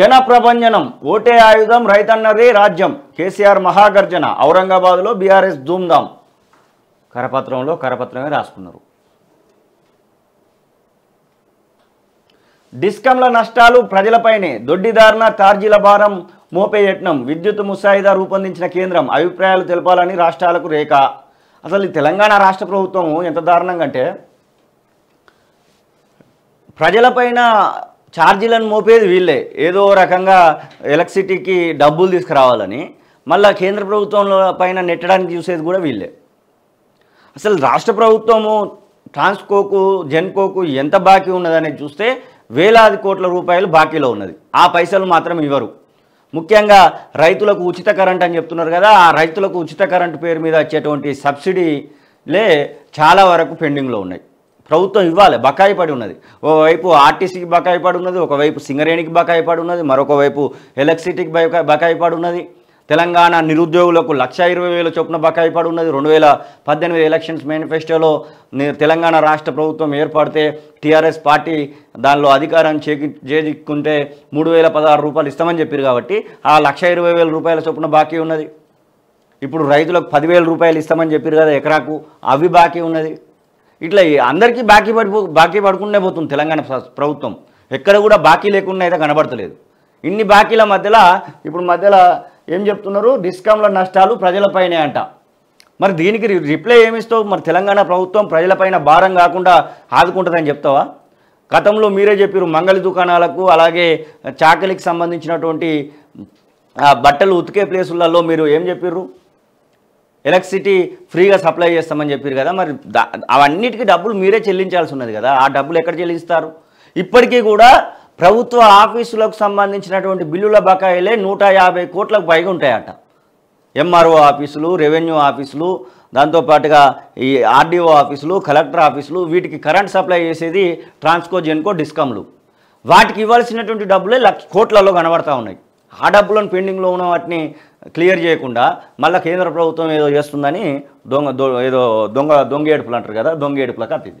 జన ప్రభంజనం ఓటే ఆయుధం రైతన్నది రాజ్యం కేసీఆర్ మహాగర్జన ఔరంగాబాద్లో బీఆర్ఎస్ ధూమ్ధాం కరపత్రంలో కరపత్రమే రాసుకున్నారు డిస్కంల నష్టాలు ప్రజలపైనే దొడ్డిదారున ఛార్జీల భారం మోపే యత్నం విద్యుత్ ముసాయిదా రూపొందించిన కేంద్రం అభిప్రాయాలు తెలపాలని రాష్ట్రాలకు రేఖ అసలు తెలంగాణ రాష్ట్ర ప్రభుత్వం ఎంత దారుణంగా అంటే ప్రజలపైన ఛార్జీలను మోపేది వీళ్ళే ఏదో రకంగా ఎలక్ట్రిసిటీకి డబ్బులు తీసుకురావాలని మళ్ళీ కేంద్ర ప్రభుత్వంలో పైన నెట్టడానికి చూసేది కూడా వీళ్ళే అసలు రాష్ట్ర ప్రభుత్వము ట్రాన్స్కోకు జెన్కోకు ఎంత బాకీ ఉన్నదనేది చూస్తే వేలాది కోట్ల రూపాయలు బాకీలో ఉన్నది ఆ పైసలు మాత్రం ఇవ్వరు ముఖ్యంగా రైతులకు ఉచిత కరెంట్ అని చెప్తున్నారు కదా ఆ రైతులకు ఉచిత కరెంట్ పేరు మీద వచ్చేటువంటి సబ్సిడీలే చాలా వరకు పెండింగ్లో ఉన్నాయి ప్రభుత్వం ఇవ్వాలి బకాయి పడి ఉన్నది ఒకవైపు ఆర్టీసీకి బకాయి పడి ఉన్నది ఒకవైపు సింగరేణికి బకాయి పడి ఉన్నది మరొక వైపు ఎలక్ట్రిసిటీకి బకాయి పడి ఉన్నది తెలంగాణ నిరుద్యోగులకు లక్ష ఇరవై వేల చొప్పున బకాయి పడి ఉన్నది రెండు వేల పద్దెనిమిది ఎలక్షన్స్ మేనిఫెస్టోలో తెలంగాణ రాష్ట్ర ప్రభుత్వం ఏర్పడితే టీఆర్ఎస్ పార్టీ దానిలో అధికారం చేకి చేదిక్కుంటే మూడు వేల పదహారు రూపాయలు ఇస్తామని చెప్పారు కాబట్టి ఆ లక్ష ఇరవై వేల రూపాయల చొప్పున బాకీ ఉన్నది ఇప్పుడు రైతులకు పదివేల రూపాయలు ఇస్తామని చెప్పారు కదా ఎకరాకు అవి బాకీ ఉన్నది ఇట్లా అందరికీ బాకీ పడిపో బాకీ పడుకుండే పోతుంది తెలంగాణ ప్రభుత్వం ఎక్కడ కూడా బాకీ లేకుండా అయితే కనబడతలేదు ఇన్ని బాకీల మధ్యలో ఇప్పుడు మధ్యలో ఏం చెప్తున్నారు డిస్కామ్ల నష్టాలు ప్రజలపైనే అంట మరి దీనికి రిప్లై ఏమిస్తావు మరి తెలంగాణ ప్రభుత్వం ప్రజలపైన భారం కాకుండా ఆదుకుంటుందని చెప్తావా గతంలో మీరే చెప్పారు మంగళి దుకాణాలకు అలాగే చాకలికి సంబంధించినటువంటి బట్టలు ఉతికే ప్లేసులలో మీరు ఏం చెప్పారు ఎలక్ట్రిసిటీ ఫ్రీగా సప్లై చేస్తామని చెప్పారు కదా మరి అవన్నిటికీ డబ్బులు మీరే చెల్లించాల్సి ఉన్నది కదా ఆ డబ్బులు ఎక్కడ చెల్లిస్తారు ఇప్పటికీ కూడా ప్రభుత్వ ఆఫీసులకు సంబంధించినటువంటి బిల్లుల బకాయిలే నూట యాభై కోట్లకు పైగా ఉంటాయట ఎంఆర్ఓ ఆఫీసులు రెవెన్యూ ఆఫీసులు దాంతోపాటుగా ఈ ఆర్డీఓ ఆఫీసులు కలెక్టర్ ఆఫీసులు వీటికి కరెంట్ సప్లై చేసేది ట్రాన్స్కో జెన్కో డిస్కమ్లు వాటికి ఇవ్వాల్సినటువంటి డబ్బులే లక్ష కోట్లలో కనబడతా ఉన్నాయి ఆ డబ్బులను పెండింగ్లో ఉన్న వాటిని క్లియర్ చేయకుండా మళ్ళీ కేంద్ర ప్రభుత్వం ఏదో చేస్తుందని దొంగ ఏదో దొంగ దొంగ ఏడుపులు అంటారు కదా దొంగ ఏడుపులకు అతిది